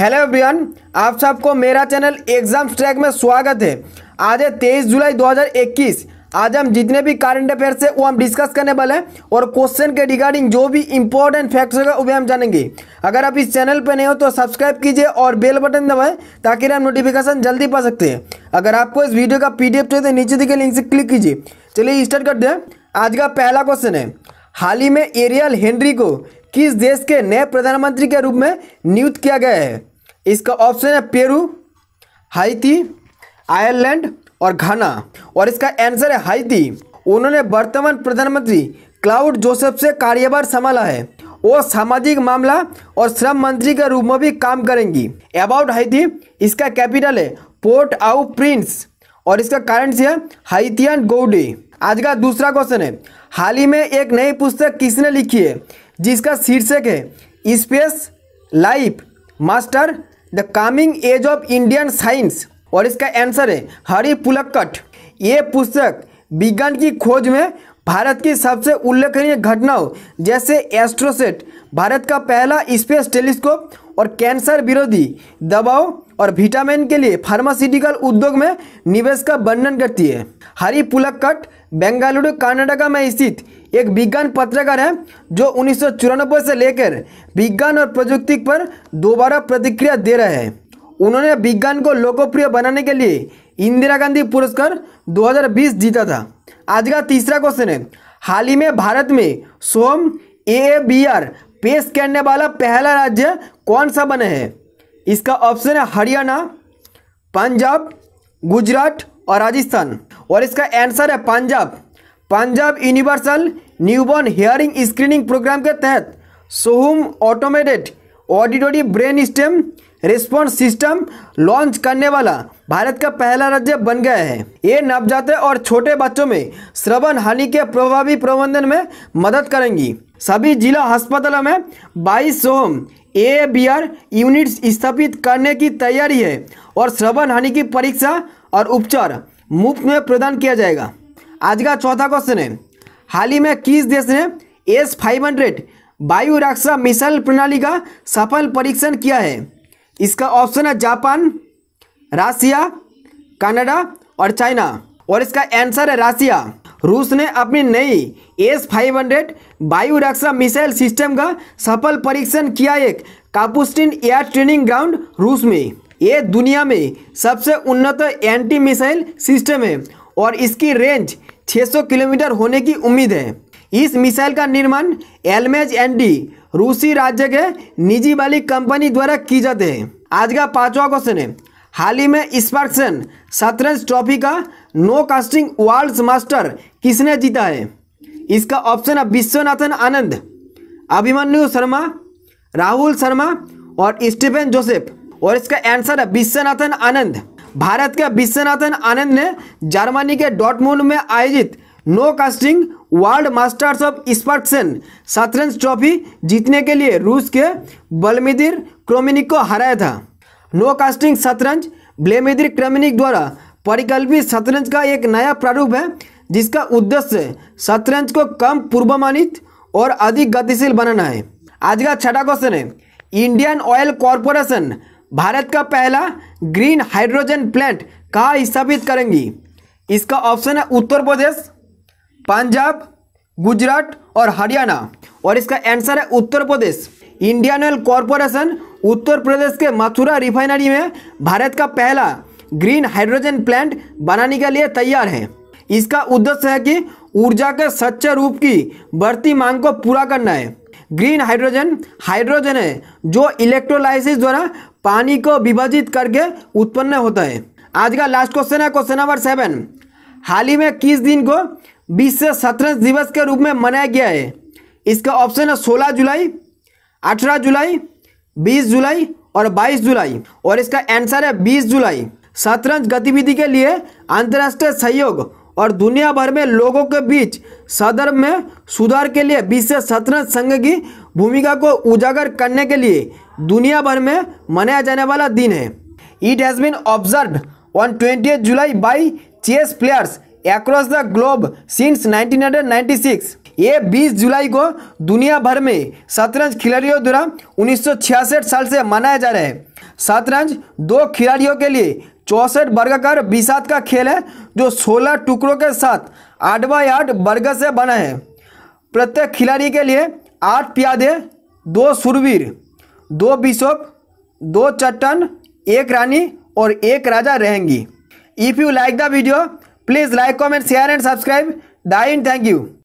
Hello everyone आप सबको मेरा चैनल एग्जाम ट्रैक में स्वागत है आज है तेईस जुलाई 2021 आज हम जितने भी करंट अफेयर से वो हम डिस्कस करने वाले हैं और क्वेश्चन के रिगार्डिंग जो भी इंपॉर्टेंट फैक्ट्स होगा वह हम जानेंगे अगर आप इस चैनल पर नए हो तो सब्सक्राइब कीजिए और बेल बटन दबाएं ताकि हम नोटिफिकेशन जल्दी पा सकते हैं अगर आपको इस वीडियो का पी चाहिए तो नीचे दिखे लिंक से क्लिक कीजिए चलिए स्टार्ट करते हैं आज का पहला क्वेश्चन है हाल ही में एरियल हेनरी को किस देश के नए प्रधानमंत्री के रूप में नियुक्त किया गया है इसका ऑप्शन है पेरू हाइती आयरलैंड और घाना और इसका आंसर है हाइती उन्होंने वर्तमान प्रधानमंत्री क्लाउड जोसेफ से कार्यभार संभाला है वो सामाजिक मामला और श्रम मंत्री के रूप में भी काम करेंगी अबाउट हाइती इसका कैपिटल है पोर्ट आउ प्रिंस और इसका करेंसी है हाइतियन गोडे आज का दूसरा क्वेश्चन है हाल ही में एक नई पुस्तक किसने लिखी है जिसका शीर्षक है space life master the coming age of Indian science और इसका आंसर है हरि पुलक्कट ये पुस्तक विज्ञान की खोज में भारत की सबसे उल्लेखनीय घटनाओं जैसे एस्ट्रोसेट भारत का पहला स्पेस टेलीस्कोप और कैंसर विरोधी दवाओं और विटामिन के लिए फार्मास्यूटिकल उद्योग में निवेश का वर्णन करती है हरी पुलक्कट बेंगलुरु कर्नाटका में स्थित एक विज्ञान पत्रकार है जो उन्नीस से लेकर विज्ञान और प्रौद्योगिकी पर दोबारा प्रतिक्रिया दे रहे हैं उन्होंने विज्ञान को लोकप्रिय बनाने के लिए इंदिरा गांधी पुरस्कार 2020 जीता था आज का तीसरा क्वेश्चन है हाल ही में भारत में सोम ए पेश करने वाला पहला राज्य कौन सा बने हैं इसका ऑप्शन है हरियाणा पंजाब गुजरात और राजस्थान और इसका आंसर है Punjab Punjab universal newborn hearing screening programme के तहत Soham automated auditory brain stem response system launch करने वाला भारत का पहला राज्य बन गया है ये नवजात और छोटे बच्चों में श्रवण हानि के प्रभावी प्रबंधन में मदद करेंगी सभी जिला अस्पतालों में बाईस home A B R unit स्थापित करने की तैयारी है और श्रवण हानि की परीक्षा और उपचार मुफ्त में प्रदान किया जाएगा आज का चौथा क्वेश्चन है हाल ही में किस देश ने एस फाइव हंड्रेड वायु रक्षा मिसाइल प्रणाली का सफल परीक्षण किया है इसका ऑप्शन है जापान रासिया कनाडा और चाइना और इसका आंसर है रासिया रूस ने अपनी नई एस फाइव हंड्रेड वायु रक्षा मिसाइल सिस्टम का सफल परीक्षण किया एक कापुस्टिन एयर ट्रेनिंग ग्राउंड रूस में ये दुनिया में सबसे उन्नत एंटी मिसाइल सिस्टम है और इसकी रेंज 600 किलोमीटर होने की उम्मीद है इस मिसाइल का निर्माण एलमेज एनडी रूसी राज्य के निजी वाली कंपनी द्वारा की जाते हैं आज का पांचवा क्वेश्चन है हाल ही में स्पार्क्सन शतरंज ट्रॉफी का नो कास्टिंग वर्ल्ड मास्टर किसने जीता है इसका ऑप्शन है विश्वनाथन आनंद अभिमन्यु शर्मा राहुल शर्मा और स्टीफन जोसेफ और इसका आंसर है विश्वनाथन आनंद भारत के विश्वनाथन आनंद ने जर्मनी के डॉटमुंड में आयोजित no casting world masters of Sparkassen शतरंज ट्रॉफी जीतने के लिए रूस के बलमिदिर क्रोमिनिक को हराया था नो कास्टिंग शतरंज ब्लेमिदिर क्रोमिनिक द्वारा परिकल्पित शतरंज का एक नया प्रारूप है जिसका उद्देश्य शतरंज को कम पूर्वमानित और अधिक गतिशील बनाना है आज का छठा क्वेश्चन है इंडियन ऑयल कॉरपोरेशन भारत का पहला ग्रीन हाइड्रोजन प्लांट कहाँ स्थापित करेंगी इसका ऑप्शन है उत्तर प्रदेश पंजाब गुजरात और हरियाणा और इसका आंसर है Uttar Pradesh Indian oil corporation Uttar Pradesh के मथुरा रिफाइनरी में भारत का पहला ग्रीन हाइड्रोजन प्लांट बनाने के लिए तैयार है इसका उद्देश्य है कि ऊर्जा के सच्चे रूप की बढ़ती मांग को पूरा करना है ग्रीन हाइड्रोजन हाइड्रोजन है जो इलेक्ट्रोलाइसिस द्वारा पानी को विभाजित करके उत्पन्न होता है आज का लास्ट क्वेश्चन है क्वेश्चन नंबर सेवन हाल ही में किस दिन को विश्व शतरंज दिवस के रूप में मनाया गया है इसका ऑप्शन है सोलह जुलाई अठारह जुलाई बीस जुलाई और बाईस जुलाई और इसका आंसर है बीस जुलाई शतरंज गतिविधि के लिए अंतर्राष्ट्रीय सहयोग और दुनिया भर में लोगों के बीच सदर्भ में सुधार के लिए विश्व शतरंज संघ की भूमिका को उजागर करने के लिए दुनिया भर में मनाया जाने वाला दिन है it has been observe on twenty July by chess players across the globe since 1996 ये 20 जुलाई को दुनिया भर में शतरंज खिलाड़ियों द्वारा उन्नीस साल से मनाया जा रहा है शतरंज दो खिलाड़ियों के लिए वर्ग वर्गाकार बिसात का खेल है जो 16 टुकड़ों के साथ आठ बाई आठ वर्ग से बना है प्रत्येक खिलाड़ी के लिए आठ प्यादे दो सुरवीर दो बिशप दो चट्टन एक रानी और एक राजा रहेंगी if you like the video Please like, comment, share and subscribe. Dain, thank you.